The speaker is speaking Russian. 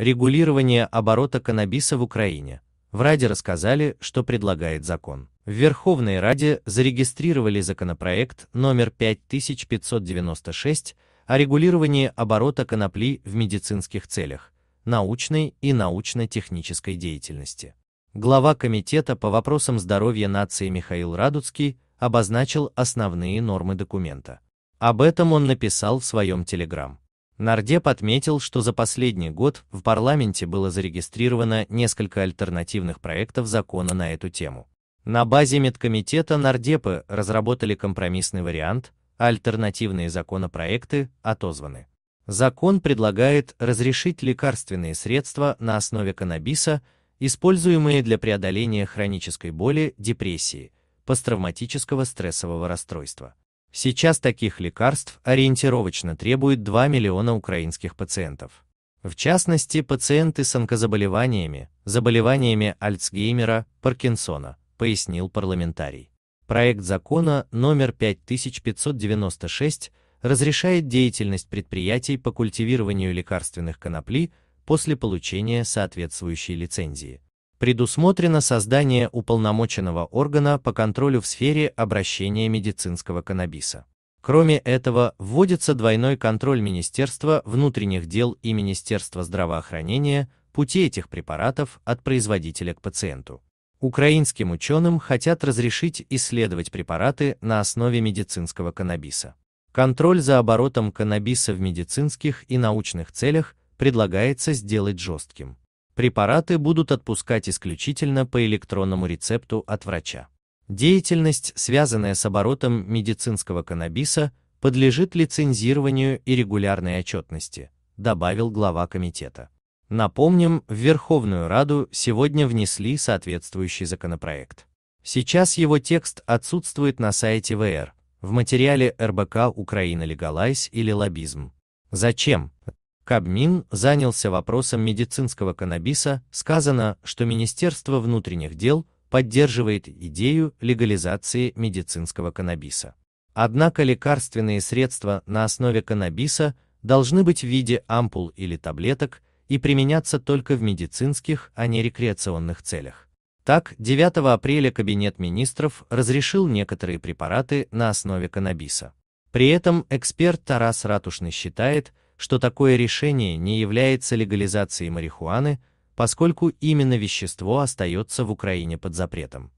Регулирование оборота каннабиса в Украине. В Раде рассказали, что предлагает закон. В Верховной Раде зарегистрировали законопроект номер 5596 о регулировании оборота конопли в медицинских целях, научной и научно-технической деятельности. Глава Комитета по вопросам здоровья нации Михаил Радуцкий обозначил основные нормы документа. Об этом он написал в своем телеграм. Нардеп отметил, что за последний год в парламенте было зарегистрировано несколько альтернативных проектов закона на эту тему. На базе медкомитета нардепы разработали компромиссный вариант, а альтернативные законопроекты отозваны. Закон предлагает разрешить лекарственные средства на основе каннабиса, используемые для преодоления хронической боли, депрессии, посттравматического стрессового расстройства. Сейчас таких лекарств ориентировочно требует 2 миллиона украинских пациентов. В частности, пациенты с онкозаболеваниями, заболеваниями Альцгеймера, Паркинсона, пояснил парламентарий. Проект закона номер 5596 разрешает деятельность предприятий по культивированию лекарственных конопли после получения соответствующей лицензии предусмотрено создание уполномоченного органа по контролю в сфере обращения медицинского каннабиса. Кроме этого, вводится двойной контроль Министерства внутренних дел и Министерства здравоохранения пути этих препаратов от производителя к пациенту. Украинским ученым хотят разрешить исследовать препараты на основе медицинского каннабиса. Контроль за оборотом каннабиса в медицинских и научных целях предлагается сделать жестким. Препараты будут отпускать исключительно по электронному рецепту от врача. Деятельность, связанная с оборотом медицинского каннабиса, подлежит лицензированию и регулярной отчетности, добавил глава комитета. Напомним, в Верховную Раду сегодня внесли соответствующий законопроект. Сейчас его текст отсутствует на сайте ВР, в материале РБК «Украина Легалайз» или «Лоббизм». Зачем? Кабмин занялся вопросом медицинского каннабиса, сказано, что Министерство внутренних дел поддерживает идею легализации медицинского каннабиса. Однако лекарственные средства на основе каннабиса должны быть в виде ампул или таблеток и применяться только в медицинских, а не рекреационных целях. Так, 9 апреля Кабинет министров разрешил некоторые препараты на основе каннабиса. При этом эксперт Тарас Ратушный считает, что такое решение не является легализацией марихуаны, поскольку именно вещество остается в Украине под запретом.